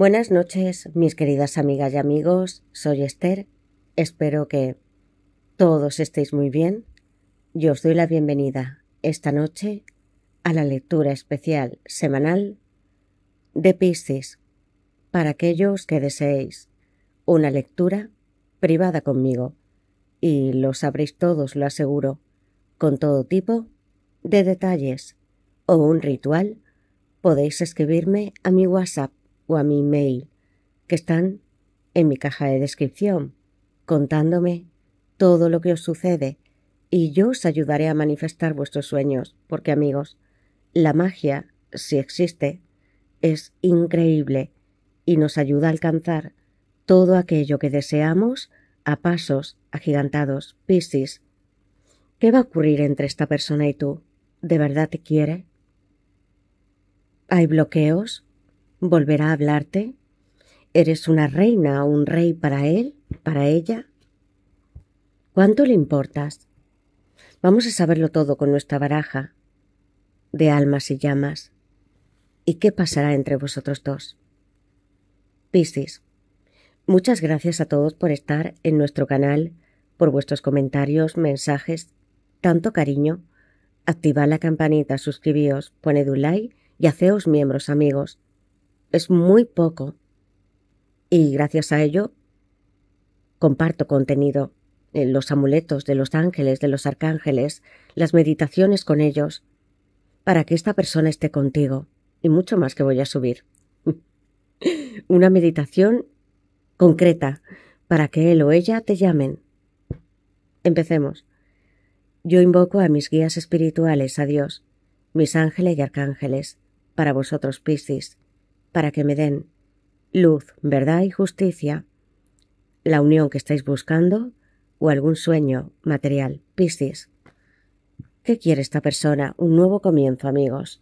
Buenas noches, mis queridas amigas y amigos. Soy Esther. Espero que todos estéis muy bien. Yo os doy la bienvenida esta noche a la lectura especial semanal de Piscis para aquellos que deseéis una lectura privada conmigo. Y lo sabréis todos, lo aseguro, con todo tipo de detalles o un ritual, podéis escribirme a mi WhatsApp o a mi mail, que están en mi caja de descripción, contándome todo lo que os sucede y yo os ayudaré a manifestar vuestros sueños, porque amigos, la magia, si existe, es increíble y nos ayuda a alcanzar todo aquello que deseamos a pasos agigantados, Piscis. ¿Qué va a ocurrir entre esta persona y tú? ¿De verdad te quiere? ¿Hay bloqueos? ¿Volverá a hablarte? ¿Eres una reina o un rey para él, para ella? ¿Cuánto le importas? Vamos a saberlo todo con nuestra baraja de almas y llamas. ¿Y qué pasará entre vosotros dos? Piscis, muchas gracias a todos por estar en nuestro canal, por vuestros comentarios, mensajes, tanto cariño. Activad la campanita, suscribíos, poned un like y hacéos miembros amigos es muy poco y gracias a ello comparto contenido, eh, los amuletos de los ángeles, de los arcángeles, las meditaciones con ellos, para que esta persona esté contigo y mucho más que voy a subir. Una meditación concreta para que él o ella te llamen. Empecemos. Yo invoco a mis guías espirituales, a Dios, mis ángeles y arcángeles, para vosotros Piscis, para que me den luz, verdad y justicia, la unión que estáis buscando o algún sueño material, Piscis. ¿Qué quiere esta persona? Un nuevo comienzo, amigos.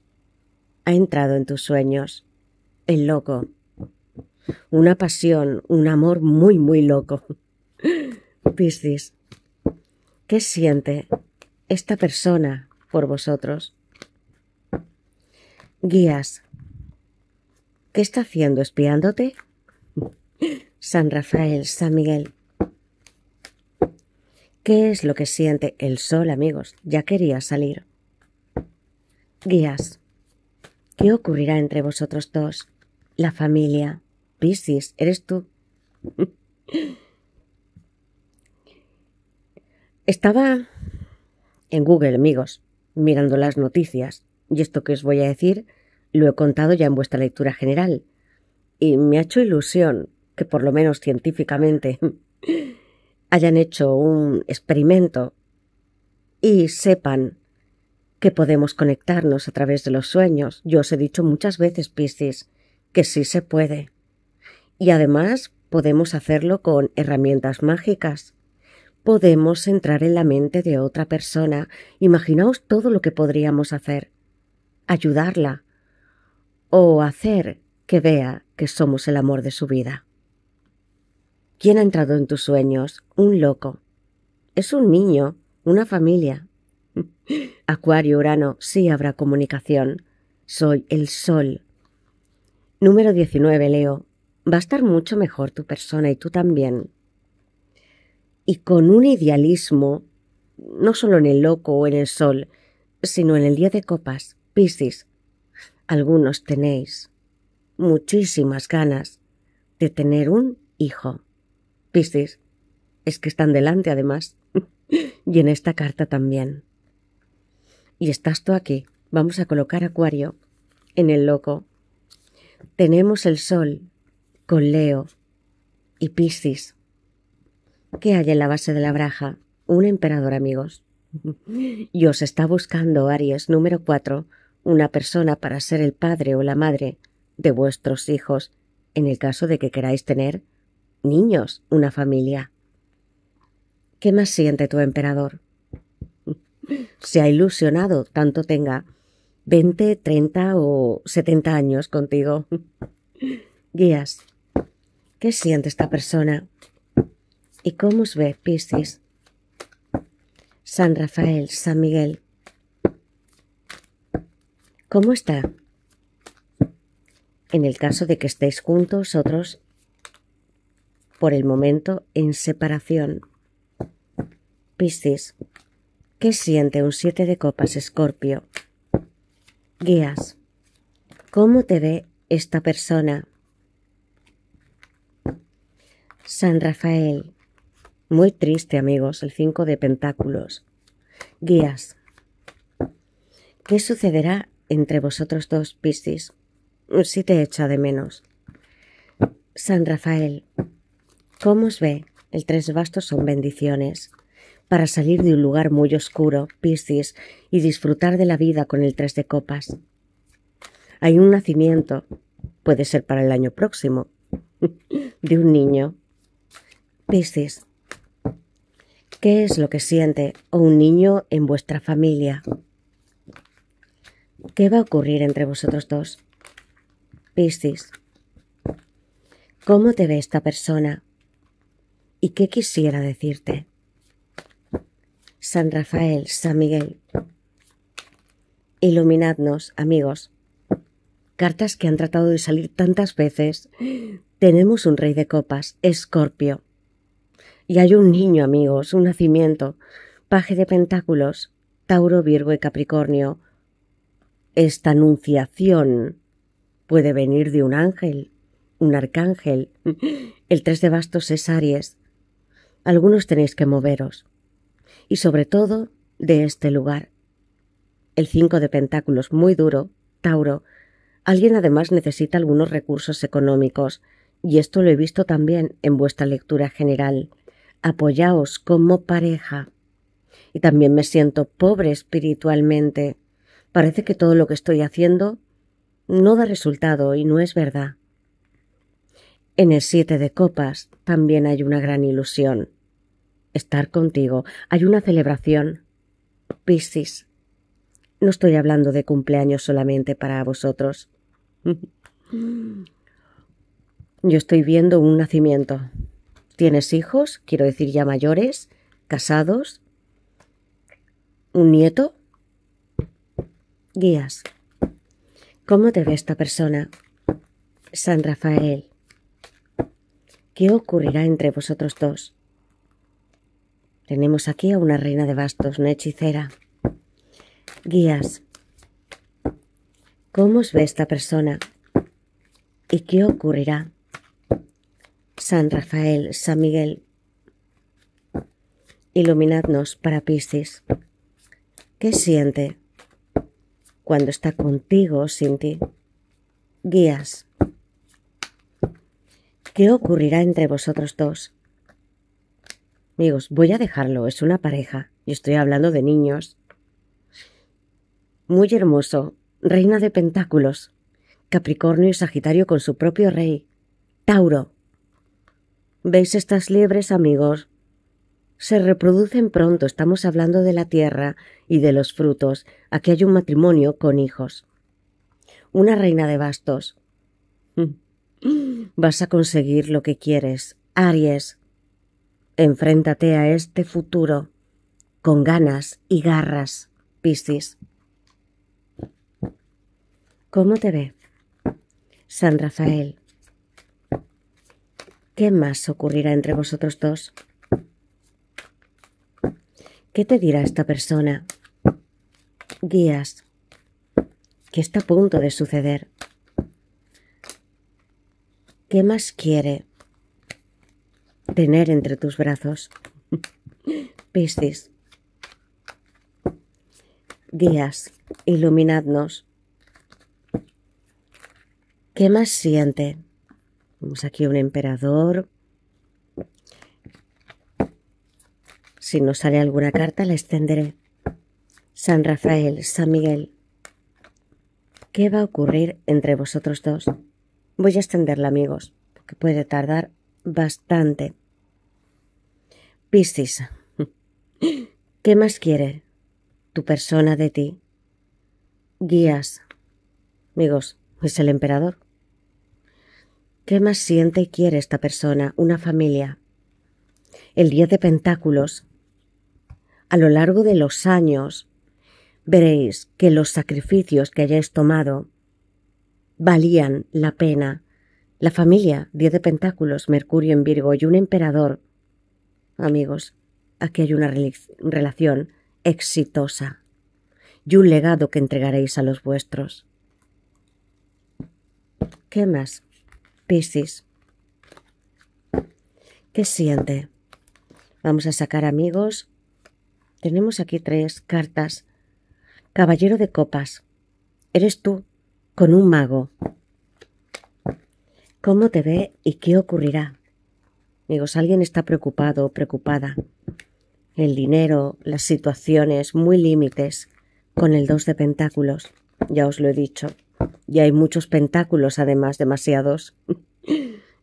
Ha entrado en tus sueños. El loco. Una pasión, un amor muy, muy loco. Piscis, ¿qué siente esta persona por vosotros? Guías, ¿Qué está haciendo? ¿Espiándote? San Rafael, San Miguel. ¿Qué es lo que siente el sol, amigos? Ya quería salir. Guías. ¿Qué ocurrirá entre vosotros dos? La familia. Piscis, eres tú. Estaba en Google, amigos, mirando las noticias. Y esto que os voy a decir lo he contado ya en vuestra lectura general. Y me ha hecho ilusión que por lo menos científicamente hayan hecho un experimento y sepan que podemos conectarnos a través de los sueños. Yo os he dicho muchas veces, Piscis, que sí se puede. Y además podemos hacerlo con herramientas mágicas. Podemos entrar en la mente de otra persona. Imaginaos todo lo que podríamos hacer. Ayudarla, o hacer que vea que somos el amor de su vida. ¿Quién ha entrado en tus sueños? Un loco. Es un niño, una familia. Acuario, Urano, sí habrá comunicación. Soy el Sol. Número 19, Leo. Va a estar mucho mejor tu persona y tú también. Y con un idealismo, no solo en el loco o en el Sol, sino en el día de copas, Piscis, algunos tenéis muchísimas ganas de tener un hijo. Piscis, es que están delante además, y en esta carta también. Y estás tú aquí. Vamos a colocar Acuario en el loco. Tenemos el Sol con Leo y Piscis. ¿Qué hay en la base de la braja? Un emperador, amigos. Y os está buscando Aries, número 4, una persona para ser el padre o la madre de vuestros hijos en el caso de que queráis tener niños, una familia. ¿Qué más siente tu emperador? Se ha ilusionado, tanto tenga 20, 30 o 70 años contigo. Guías, ¿qué siente esta persona? ¿Y cómo os ve, Piscis? San Rafael, San Miguel, ¿Cómo está? En el caso de que estéis juntos, otros, por el momento, en separación. Piscis, ¿qué siente un siete de copas, Escorpio? Guías, ¿cómo te ve esta persona? San Rafael, muy triste, amigos, el cinco de Pentáculos. Guías, ¿qué sucederá entre vosotros dos, Piscis. si te echa de menos. San Rafael, ¿cómo os ve? El tres bastos son bendiciones. Para salir de un lugar muy oscuro, Piscis, y disfrutar de la vida con el tres de copas. Hay un nacimiento, puede ser para el año próximo, de un niño. Piscis, ¿qué es lo que siente o un niño en vuestra familia? ¿Qué va a ocurrir entre vosotros dos? Piscis. ¿Cómo te ve esta persona? ¿Y qué quisiera decirte? San Rafael, San Miguel. Iluminadnos, amigos. Cartas que han tratado de salir tantas veces. Tenemos un rey de copas, Escorpio. Y hay un niño, amigos, un nacimiento, paje de pentáculos, Tauro, Virgo y Capricornio, esta anunciación puede venir de un ángel, un arcángel. El tres de bastos es Aries. Algunos tenéis que moveros. Y sobre todo de este lugar. El cinco de pentáculos muy duro, Tauro. Alguien además necesita algunos recursos económicos, y esto lo he visto también en vuestra lectura general. Apoyaos como pareja. Y también me siento pobre espiritualmente Parece que todo lo que estoy haciendo no da resultado y no es verdad. En el siete de copas también hay una gran ilusión. Estar contigo. Hay una celebración. Piscis. No estoy hablando de cumpleaños solamente para vosotros. Yo estoy viendo un nacimiento. ¿Tienes hijos? Quiero decir ya mayores, casados. ¿Un nieto? Guías. ¿Cómo te ve esta persona? San Rafael. ¿Qué ocurrirá entre vosotros dos? Tenemos aquí a una reina de bastos, una hechicera. Guías. ¿Cómo os ve esta persona? ¿Y qué ocurrirá? San Rafael, San Miguel. Iluminadnos para Piscis. ¿Qué siente? cuando está contigo sin Guías. ¿Qué ocurrirá entre vosotros dos? Amigos, voy a dejarlo, es una pareja, y estoy hablando de niños. Muy hermoso, reina de pentáculos, Capricornio y Sagitario con su propio rey, Tauro. ¿Veis estas liebres, amigos? se reproducen pronto, estamos hablando de la tierra y de los frutos. Aquí hay un matrimonio con hijos. Una reina de bastos. Mm. Vas a conseguir lo que quieres. Aries, enfréntate a este futuro con ganas y garras, Piscis. ¿Cómo te ve? San Rafael. ¿Qué más ocurrirá entre vosotros dos? ¿Qué te dirá esta persona? Guías. ¿Qué está a punto de suceder? ¿Qué más quiere tener entre tus brazos? Piscis. Guías, iluminadnos. ¿Qué más siente? Vemos aquí un emperador, Si no sale alguna carta, la extenderé. San Rafael, San Miguel. ¿Qué va a ocurrir entre vosotros dos? Voy a extenderla, amigos, porque puede tardar bastante. Piscis. ¿Qué más quiere tu persona de ti? Guías. Amigos, es el emperador. ¿Qué más siente y quiere esta persona? Una familia. El día de pentáculos a lo largo de los años, veréis que los sacrificios que hayáis tomado valían la pena. La familia, diez de pentáculos, Mercurio en Virgo y un emperador. Amigos, aquí hay una relación exitosa y un legado que entregaréis a los vuestros. ¿Qué más? Piscis. ¿Qué siente? Vamos a sacar, amigos, tenemos aquí tres cartas. Caballero de copas. Eres tú, con un mago. ¿Cómo te ve y qué ocurrirá? Amigos, alguien está preocupado o preocupada. El dinero, las situaciones muy límites con el dos de pentáculos. Ya os lo he dicho. Y hay muchos pentáculos, además, demasiados.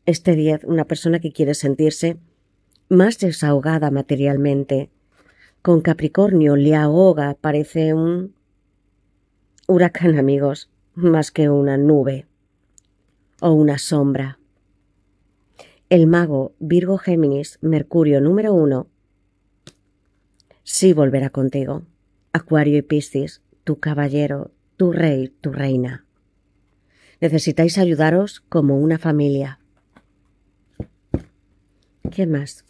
Este 10, una persona que quiere sentirse más desahogada materialmente, con Capricornio le ahoga, parece un huracán, amigos, más que una nube o una sombra. El mago Virgo Géminis, Mercurio número uno, sí volverá contigo. Acuario y Piscis, tu caballero, tu rey, tu reina. Necesitáis ayudaros como una familia. ¿Qué más?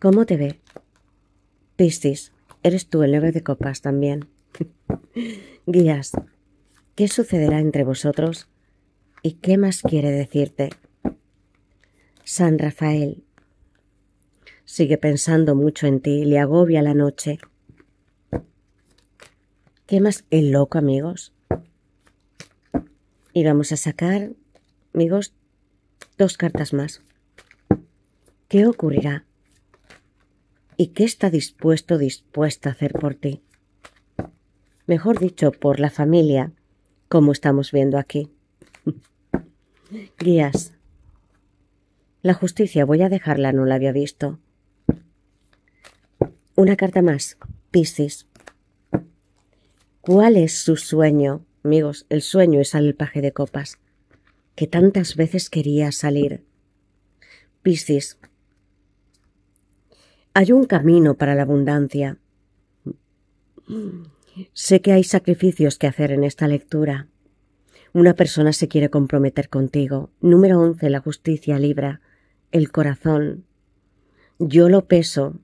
¿Cómo te ve? Piscis, eres tú el héroe de copas también. Guías, ¿qué sucederá entre vosotros? ¿Y qué más quiere decirte? San Rafael. Sigue pensando mucho en ti, le agobia la noche. ¿Qué más el loco, amigos? Y vamos a sacar, amigos, dos cartas más. ¿Qué ocurrirá? y qué está dispuesto dispuesta a hacer por ti. Mejor dicho, por la familia, como estamos viendo aquí. Guías. La justicia voy a dejarla, no la había visto. Una carta más. Piscis. ¿Cuál es su sueño? Amigos, el sueño es al paje de copas, que tantas veces quería salir. Piscis, hay un camino para la abundancia. Sé que hay sacrificios que hacer en esta lectura. Una persona se quiere comprometer contigo. Número 11. La justicia libra. El corazón. Yo lo peso.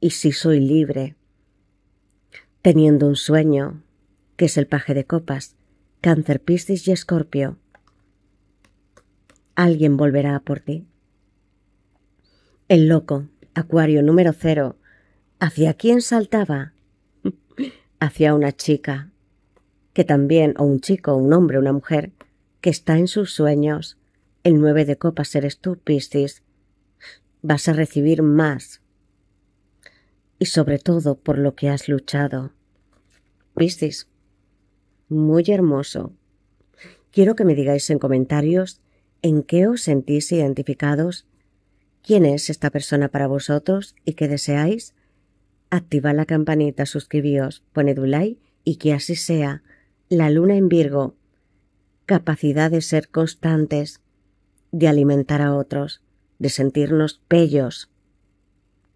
Y si soy libre. Teniendo un sueño, que es el paje de copas, cáncer, piscis y escorpio. Alguien volverá por ti. El loco. Acuario número cero, ¿hacia quién saltaba? Hacia una chica, que también, o un chico, un hombre, una mujer, que está en sus sueños. El nueve de copas eres tú, Piscis. Vas a recibir más. Y sobre todo por lo que has luchado. Piscis, muy hermoso. Quiero que me digáis en comentarios en qué os sentís identificados quién es esta persona para vosotros y qué deseáis, Activa la campanita, suscribíos, poned un like y que así sea. La luna en Virgo. Capacidad de ser constantes, de alimentar a otros, de sentirnos bellos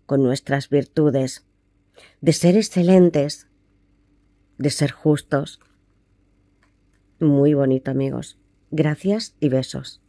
con nuestras virtudes, de ser excelentes, de ser justos. Muy bonito amigos. Gracias y besos.